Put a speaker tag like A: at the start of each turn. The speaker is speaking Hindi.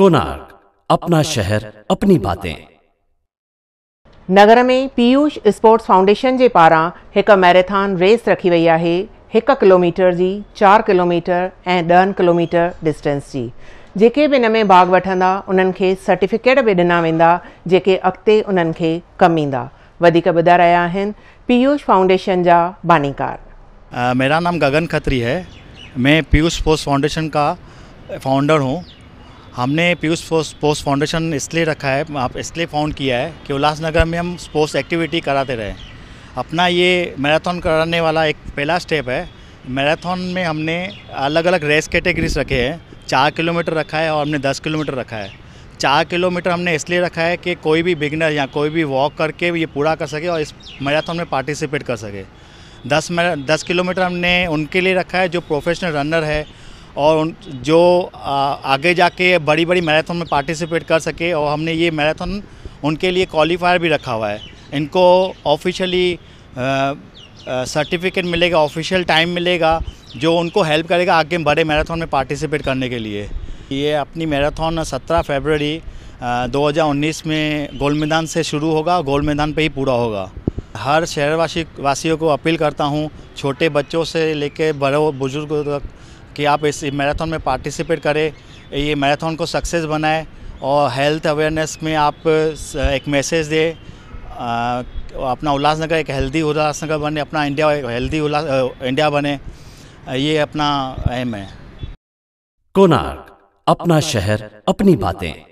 A: कोनार्क अपना शहर अपनी बातें
B: नगर में पीयूष स्पोर्ट्स फाउंडेशन के पारा एक मैराथन रेस रखी वही है एक किलोमीटर जी चार किलोमीटर ए ॾहनि किलोमीटर डिस्टेंस जी जेके भी इन में भाग वठंदा उन सर्टिफिकेट भी दिना वेंदा जेके अगते उन्हनि खे कमु ईंदा वधीक पीयूष फाउंडेशन जा बानीकार
A: मेरा नाम गगन खत्री है मैं पीयूष स्पोर्ट्स फाउंडेशन का फाउंडर हूँ हमने पीयूष स्पोर्ट्स फाउंडेशन इसलिए रखा है आप इसलिए फाउंड किया है कि उल्लासनगर में हम स्पोर्ट्स एक्टिविटी कराते रहें अपना ये मैराथन कराने वाला एक पहला स्टेप है मैराथन में हमने अलग अलग रेस कैटेगरीज रखे हैं चार किलोमीटर रखा है और हमने दस किलोमीटर रखा है चार किलोमीटर हमने इसलिए रखा है कि कोई भी बिगनर या कोई भी वॉक करके ये पूरा कर सके और इस मैराथन में पार्टिसिपेट कर सके दस दस किलोमीटर हमने उनके लिए रखा है जो प्रोफेशनल रनर है और उन जो आगे जाके बड़ी बड़ी मैराथन में पार्टिसिपेट कर सके और हमने ये मैराथन उनके लिए क्वालिफायर भी रखा हुआ है इनको ऑफिशियली सर्टिफिकेट मिलेगा ऑफिशियल टाइम मिलेगा जो उनको हेल्प करेगा आगे बड़े मैराथन में पार्टिसिपेट करने के लिए ये अपनी मैराथन 17 फरवरी 2019 में गोल मैदान से शुरू होगा गोल मैदान पे ही पूरा होगा हर शहरवासी वासियों को अपील करता हूँ छोटे बच्चों से लेकर बड़ों बुजुर्गों तक कि आप इस मैराथन में पार्टिसिपेट करें ये मैराथन को सक्सेस बनाए और हेल्थ अवेयरनेस में आप एक मैसेज दें अपना उल्लासनगर एक हेल्दी उल्लासनगर बने अपना इंडिया हेल्दी उल्लास इंडिया बने ये अपना अहम है कोनार्क अपना शहर अपनी बातें